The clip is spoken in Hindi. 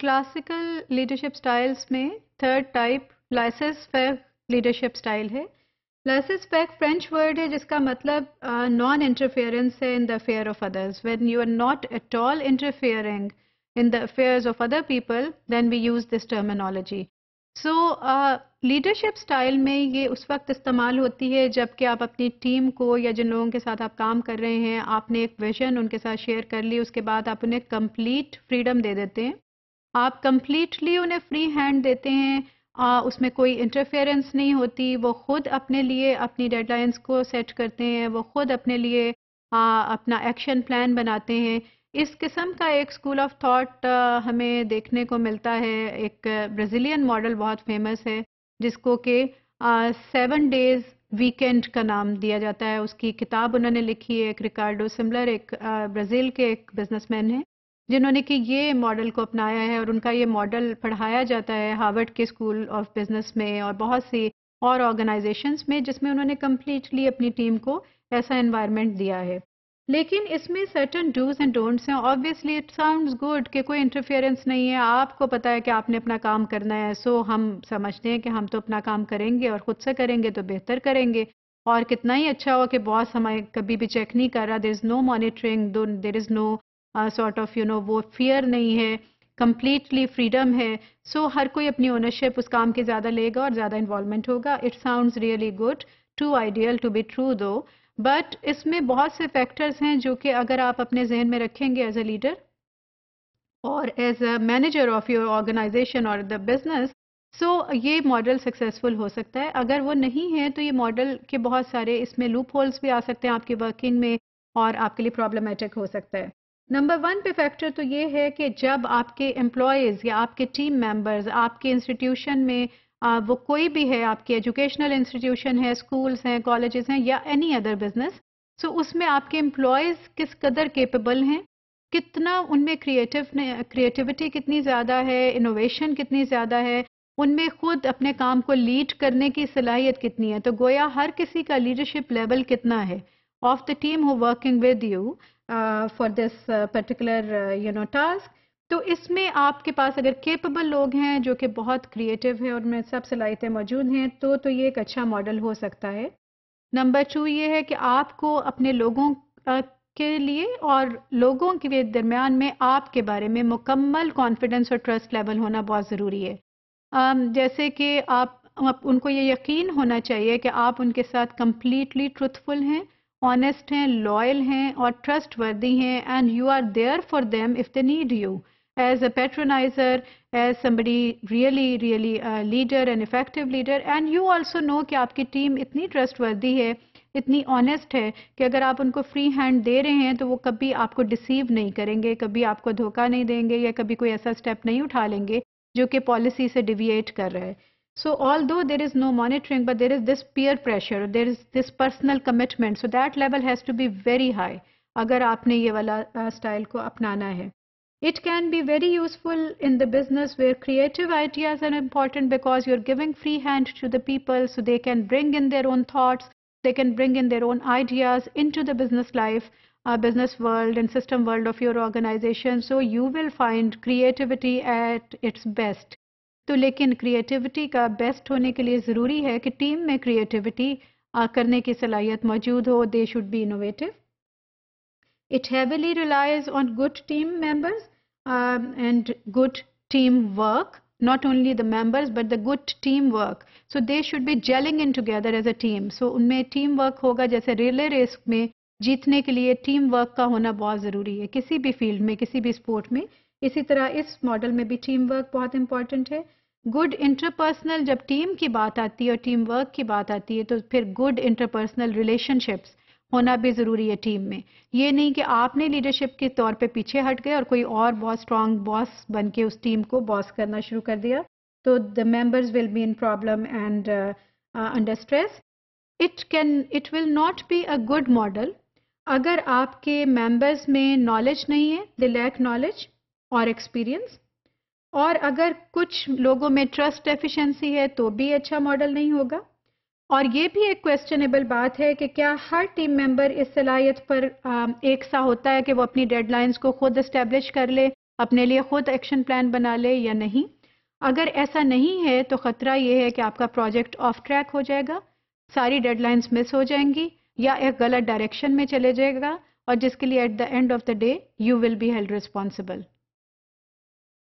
क्लासिकल लीडरशिप स्टाइल्स में third type laissez faire leadership style है लाइसेस फेक फ्रेंच वर्ड है जिसका मतलब नॉन uh, इंटरफेरेंस है in the affair of others when you are not at all interfering in the affairs of other people then we use this terminology so leadership style में ये उस वक्त इस्तेमाल होती है जबकि आप अपनी टीम को या जिन लोगों के साथ आप काम कर रहे हैं आपने एक विजन उनके साथ शेयर कर ली उसके बाद आप उन्हें कंप्लीट फ्रीडम दे देते हैं आप कम्प्लीटली उन्हें फ्री हैंड देते हैं आ, उसमें कोई इंटरफेरेंस नहीं होती वो खुद अपने लिए अपनी डेडलाइंस को सेट करते हैं वो खुद अपने लिए आ, अपना एक्शन प्लान बनाते हैं इस किस्म का एक स्कूल ऑफ थॉट हमें देखने को मिलता है एक ब्राज़ीलियन मॉडल बहुत फेमस है जिसको के सेवन डेज वीकेंड का नाम दिया जाता है उसकी किताब उन्होंने लिखी है एक रिकार्डो सिमलर एक ब्राज़ील के एक बिजनेसमैन हैं जिन्होंने कि ये मॉडल को अपनाया है और उनका ये मॉडल पढ़ाया जाता है हार्वर्ड के स्कूल ऑफ बिजनेस में और बहुत सी और ऑर्गेनाइजेशंस में जिसमें उन्होंने कम्प्लीटली अपनी टीम को ऐसा इन्वायरमेंट दिया है लेकिन इसमें सर्टन डूज एंड डोंट्स हैं ऑब्वियसली इट साउंड्स गुड कि कोई इंटरफेरेंस नहीं है आपको पता है कि आपने अपना काम करना है सो हम समझते हैं कि हम तो अपना काम करेंगे और खुद से करेंगे तो बेहतर करेंगे और कितना ही अच्छा हो कि बॉस हमें कभी भी चेक नहीं कर रहा there is no monitoring there is no sort of you know वो फियर नहीं है कम्प्लीटली फ्रीडम है सो so, हर कोई अपनी ओनरशिप उस काम के ज़्यादा लेगा और ज़्यादा इन्वॉल्वमेंट होगा it sound really good too ideal to be true though but इसमें बहुत से फैक्टर्स हैं जो कि अगर आप अपने जहन में रखेंगे एज अ लीडर और as a manager of your organization और द बिजनेस सो ये मॉडल सक्सेसफुल हो सकता है अगर वो नहीं है तो ये मॉडल के बहुत सारे इसमें लूप होल्स भी आ सकते हैं आपकी वर्किंग में और आपके लिए प्रॉब्लमेटिक हो सकता है नंबर वन पे फैक्टर तो ये है कि जब आपके एम्प्लॉयज़ या आपके टीम मेंबर्स आपके इंस्टीट्यूशन में आ, वो कोई भी है आपकी एजुकेशनल इंस्टीट्यूशन है स्कूल्स हैं कॉलेजेस हैं या एनी अदर बिजनेस सो उसमें आपके एम्प्लॉयज़ किस कदर केपेबल हैं कितना उनमें क्रिएटिव क्रिएटिविटी कितनी ज़्यादा है इनोवेशन कितनी ज़्यादा है उनमें खुद अपने काम को लीड करने की सलाहियत कितनी है तो गोया हर किसी का लीडरशिप लेवल कितना है of the team who working with you for this particular you know task तो इसमें आपके पास अगर केपेबल लोग हैं जो कि बहुत क्रिएटिव हैं और उनमें सब सलाहितें मौजूद हैं तो तो ये एक अच्छा मॉडल हो सकता है नंबर टू ये है कि आपको अपने लोगों के लिए और लोगों के दरमियान में आपके बारे में मुकम्मल कॉन्फिडेंस और ट्रस्ट लेवल होना बहुत ज़रूरी है जैसे कि आप, आप उनको ये यकीन होना चाहिए कि आप उनके साथ कम्प्लीटली ट्रुथफुल हैं ऑनेस्ट हैं लॉयल हैं और ट्रस्ट वर्दी हैं and you are there for them if they need you as a patroniser as somebody really really leader and effective leader and you also know कि आपकी टीम इतनी ट्रस्ट वर्दी है इतनी ऑनेस्ट है कि अगर आप उनको फ्री हैंड दे रहे हैं तो वो कभी आपको डिसीव नहीं करेंगे कभी आपको धोखा नहीं देंगे या कभी कोई ऐसा स्टेप नहीं उठा लेंगे जो कि पॉलिसी से डिविएट कर रहा है So although there is no monitoring, but there is this peer pressure, there is this personal commitment. So that level has to be very high. अगर आपने ये वाला स्टाइल को अपनाना It can be very useful in the business where creative ideas are important because you're giving free hand to the people so they can bring in their own thoughts, they can bring in their own ideas into the business life, uh, business world and system world of your organization. So you will find creativity at its best तो लेकिन क्रिएटिविटी का बेस्ट होने के लिए ज़रूरी है कि टीम में क्रिएटिविटी करने की सलाहियत मौजूद हो they should be innovative it heavily relies on good team members and good team work not only the members but the good team work so they should be jelling in together as a team so उनमें टीम वर्क होगा जैसे रेलवे रेस में जीतने के लिए टीम वर्क का होना बहुत ज़रूरी है किसी भी फील्ड में किसी भी स्पोर्ट में इसी तरह इस मॉडल में भी टीम वर्क बहुत इंपॉर्टेंट है गुड इंटरपर्सनल जब टीम की बात आती है और टीम वर्क की बात आती है तो फिर गुड इंटरपर्सनल रिलेशनशिप्स होना भी ज़रूरी है टीम में ये नहीं कि आपने लीडरशिप के तौर पे पीछे हट गए और कोई और बहुत स्ट्रॉन्ग बॉस बन के उस टीम को बॉस करना शुरू कर दिया तो the members will be in problem and under stress it can it will not be a good model अगर आपके मेंबर्स में नॉलेज नहीं है दे लैक नॉलेज और एक्सपीरियंस और अगर कुछ लोगों में ट्रस्ट डेफिशिएंसी है तो भी अच्छा मॉडल नहीं होगा और ये भी एक क्वेश्चनेबल बात है कि क्या हर टीम मेंबर इस सलाहियत पर एक सा होता है कि वो अपनी डेडलाइंस को खुद इस्टेब्लिश कर ले अपने लिए खुद एक्शन प्लान बना ले या नहीं अगर ऐसा नहीं है तो ख़तरा ये है कि आपका प्रोजेक्ट ऑफ ट्रैक हो जाएगा सारी डेडलाइंस मिस हो जाएंगी या एक गलत डायरेक्शन में चले जाएगा और जिसके लिए at the end of the day you will be held responsible